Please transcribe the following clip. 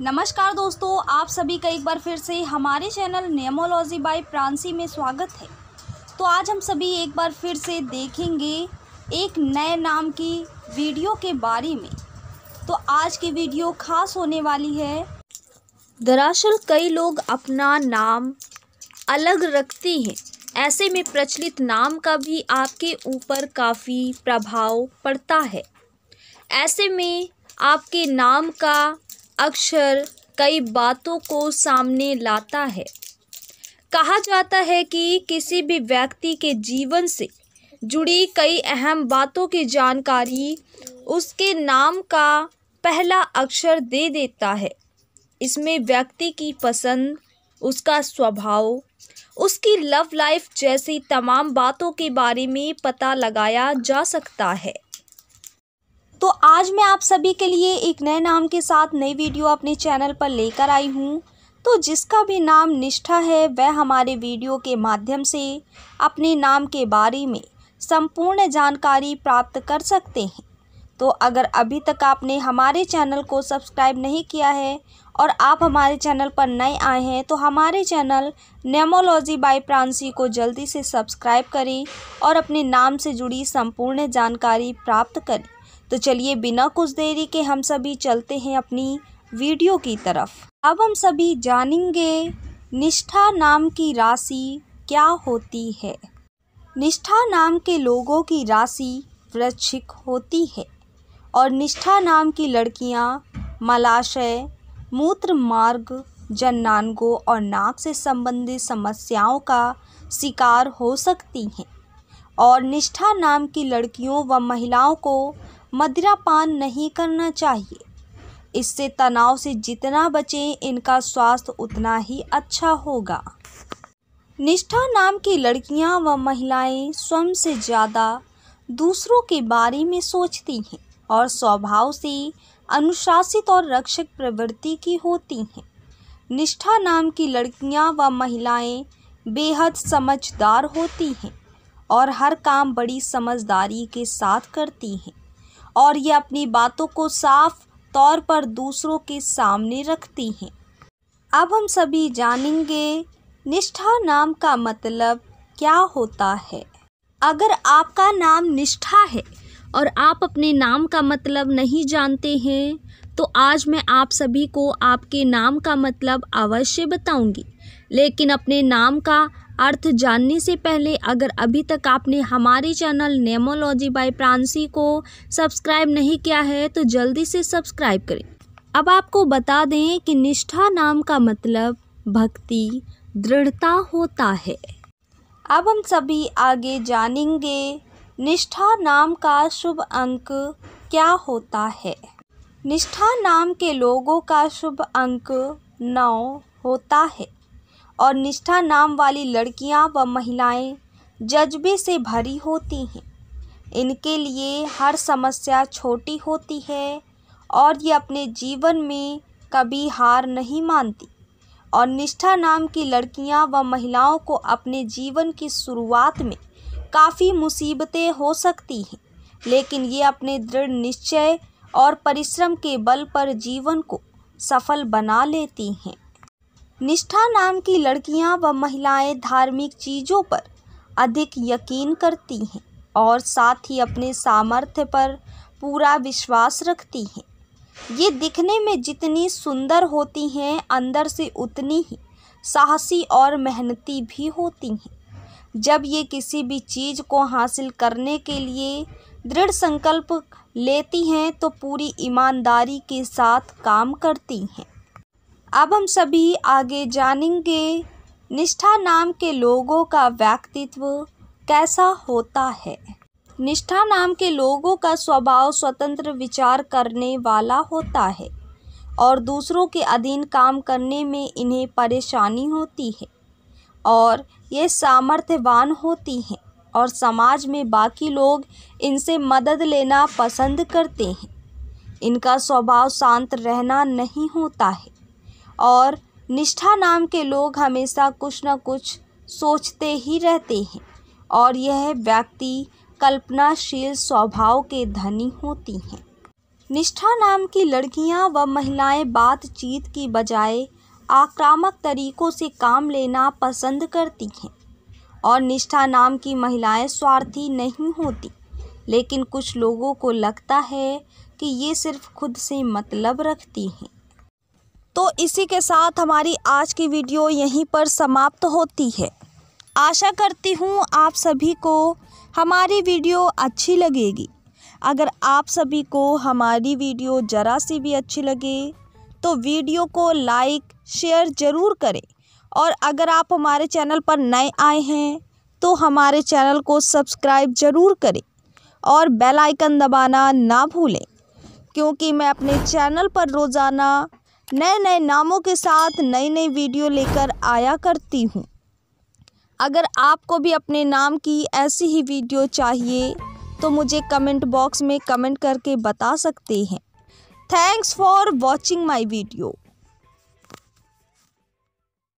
नमस्कार दोस्तों आप सभी का एक बार फिर से हमारे चैनल नेमोलॉजी बाय प्रांसी में स्वागत है तो आज हम सभी एक बार फिर से देखेंगे एक नए नाम की वीडियो के बारे में तो आज की वीडियो खास होने वाली है दरअसल कई लोग अपना नाम अलग रखते हैं ऐसे में प्रचलित नाम का भी आपके ऊपर काफ़ी प्रभाव पड़ता है ऐसे में आपके नाम का अक्षर कई बातों को सामने लाता है कहा जाता है कि किसी भी व्यक्ति के जीवन से जुड़ी कई अहम बातों की जानकारी उसके नाम का पहला अक्षर दे देता है इसमें व्यक्ति की पसंद उसका स्वभाव उसकी लव लाइफ जैसी तमाम बातों के बारे में पता लगाया जा सकता है तो आज मैं आप सभी के लिए एक नए नाम के साथ नई वीडियो अपने चैनल पर लेकर आई हूँ तो जिसका भी नाम निष्ठा है वह हमारे वीडियो के माध्यम से अपने नाम के बारे में संपूर्ण जानकारी प्राप्त कर सकते हैं तो अगर अभी तक आपने हमारे चैनल को सब्सक्राइब नहीं किया है और आप हमारे चैनल पर नए आए हैं तो हमारे चैनल नेमोलॉजी बाय प्रांसी को जल्दी से सब्सक्राइब करें और अपने नाम से जुड़ी संपूर्ण जानकारी प्राप्त करें तो चलिए बिना कुछ देरी के हम सभी चलते हैं अपनी वीडियो की तरफ अब हम सभी जानेंगे निष्ठा नाम की राशि क्या होती है निष्ठा नाम के लोगों की राशि वृश्चिक होती है और निष्ठा नाम की लड़कियां मलाशय मूत्र मार्ग जननांगों और नाक से संबंधित समस्याओं का शिकार हो सकती हैं और निष्ठा नाम की लड़कियों व महिलाओं को मदिरा पान नहीं करना चाहिए इससे तनाव से जितना बचें इनका स्वास्थ्य उतना ही अच्छा होगा निष्ठा नाम की लड़कियां व महिलाएं स्वयं से ज़्यादा दूसरों के बारे में सोचती हैं और स्वभाव से अनुशासित और रक्षक प्रवृत्ति की होती हैं निष्ठा नाम की लड़कियां व महिलाएं बेहद समझदार होती हैं और हर काम बड़ी समझदारी के साथ करती हैं और ये अपनी बातों को साफ तौर पर दूसरों के सामने रखती हैं अब हम सभी जानेंगे निष्ठा नाम का मतलब क्या होता है अगर आपका नाम निष्ठा है और आप अपने नाम का मतलब नहीं जानते हैं तो आज मैं आप सभी को आपके नाम का मतलब अवश्य बताऊंगी लेकिन अपने नाम का अर्थ जानने से पहले अगर अभी तक आपने हमारे चैनल नेमोलॉजी बाय प्रांसी को सब्सक्राइब नहीं किया है तो जल्दी से सब्सक्राइब करें अब आपको बता दें कि निष्ठा नाम का मतलब भक्ति दृढ़ता होता है अब हम सभी आगे जानेंगे निष्ठा नाम का शुभ अंक क्या होता है निष्ठा नाम के लोगों का शुभ अंक नौ होता है और निष्ठा नाम वाली लड़कियां व महिलाएं जज्बे से भरी होती हैं इनके लिए हर समस्या छोटी होती है और ये अपने जीवन में कभी हार नहीं मानती और निष्ठा नाम की लड़कियां व महिलाओं को अपने जीवन की शुरुआत में काफ़ी मुसीबतें हो सकती हैं लेकिन ये अपने दृढ़ निश्चय और परिश्रम के बल पर जीवन को सफल बना लेती हैं निष्ठा नाम की लड़कियां व महिलाएं धार्मिक चीज़ों पर अधिक यकीन करती हैं और साथ ही अपने सामर्थ्य पर पूरा विश्वास रखती हैं ये दिखने में जितनी सुंदर होती हैं अंदर से उतनी ही साहसी और मेहनती भी होती हैं जब ये किसी भी चीज़ को हासिल करने के लिए दृढ़ संकल्प लेती हैं तो पूरी ईमानदारी के साथ काम करती हैं अब हम सभी आगे जानेंगे निष्ठा नाम के लोगों का व्यक्तित्व कैसा होता है निष्ठा नाम के लोगों का स्वभाव स्वतंत्र विचार करने वाला होता है और दूसरों के अधीन काम करने में इन्हें परेशानी होती है और ये सामर्थ्यवान होती हैं और समाज में बाकी लोग इनसे मदद लेना पसंद करते हैं इनका स्वभाव शांत रहना नहीं होता है और निष्ठा नाम के लोग हमेशा कुछ न कुछ सोचते ही रहते हैं और यह व्यक्ति कल्पनाशील स्वभाव के धनी होती हैं निष्ठा नाम की लड़कियां व महिलाएं बातचीत की बजाय आक्रामक तरीकों से काम लेना पसंद करती हैं और निष्ठा नाम की महिलाएं स्वार्थी नहीं होती लेकिन कुछ लोगों को लगता है कि ये सिर्फ खुद से मतलब रखती हैं तो इसी के साथ हमारी आज की वीडियो यहीं पर समाप्त होती है आशा करती हूँ आप सभी को हमारी वीडियो अच्छी लगेगी अगर आप सभी को हमारी वीडियो ज़रा सी भी अच्छी लगे तो वीडियो को लाइक शेयर ज़रूर करें और अगर आप हमारे चैनल पर नए आए हैं तो हमारे चैनल को सब्सक्राइब ज़रूर करें और बेल आइकन दबाना ना भूलें क्योंकि मैं अपने चैनल पर रोज़ाना नए नए नामों के साथ नई नई वीडियो लेकर आया करती हूँ अगर आपको भी अपने नाम की ऐसी ही वीडियो चाहिए तो मुझे कमेंट बॉक्स में कमेंट करके बता सकते हैं thanks for watching my video